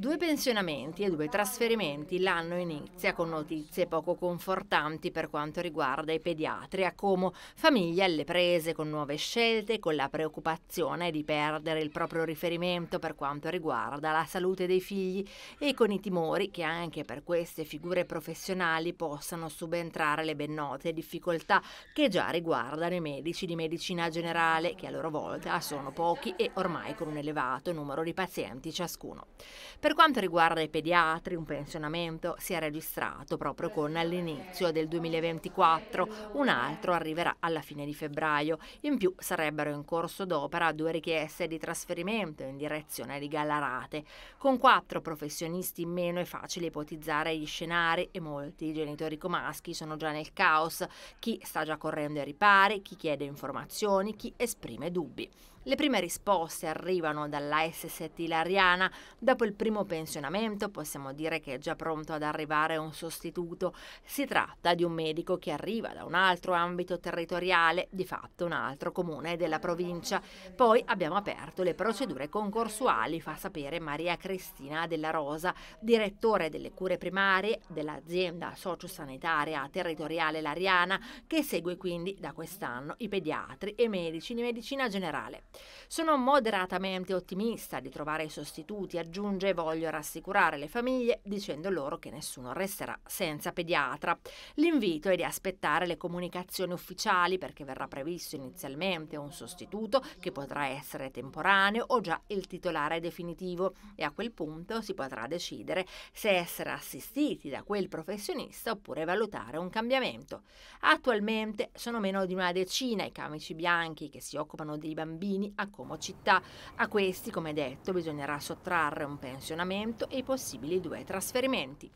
Due pensionamenti e due trasferimenti l'anno inizia con notizie poco confortanti per quanto riguarda i pediatri a Como, famiglie alle prese con nuove scelte, con la preoccupazione di perdere il proprio riferimento per quanto riguarda la salute dei figli e con i timori che anche per queste figure professionali possano subentrare le ben note difficoltà che già riguardano i medici di medicina generale, che a loro volta sono pochi e ormai con un elevato numero di pazienti ciascuno. Per per quanto riguarda i pediatri, un pensionamento si è registrato proprio con l'inizio del 2024, un altro arriverà alla fine di febbraio. In più sarebbero in corso d'opera due richieste di trasferimento in direzione di Gallarate. Con quattro professionisti in meno è facile ipotizzare gli scenari e molti genitori comaschi sono già nel caos. Chi sta già correndo ai ripari, chi chiede informazioni, chi esprime dubbi. Le prime risposte arrivano dalla SST Lariana. Dopo il primo pensionamento possiamo dire che è già pronto ad arrivare un sostituto. Si tratta di un medico che arriva da un altro ambito territoriale, di fatto un altro comune della provincia. Poi abbiamo aperto le procedure concorsuali, fa sapere Maria Cristina della Rosa, direttore delle cure primarie dell'azienda sociosanitaria territoriale Lariana, che segue quindi da quest'anno i pediatri e medici di medicina generale. Sono moderatamente ottimista di trovare i sostituti, aggiunge, e voglio rassicurare le famiglie dicendo loro che nessuno resterà senza pediatra. L'invito è di aspettare le comunicazioni ufficiali perché verrà previsto inizialmente un sostituto che potrà essere temporaneo o già il titolare definitivo e a quel punto si potrà decidere se essere assistiti da quel professionista oppure valutare un cambiamento. Attualmente sono meno di una decina i camici bianchi che si occupano dei bambini cittadini a Como città. A questi, come detto, bisognerà sottrarre un pensionamento e i possibili due trasferimenti.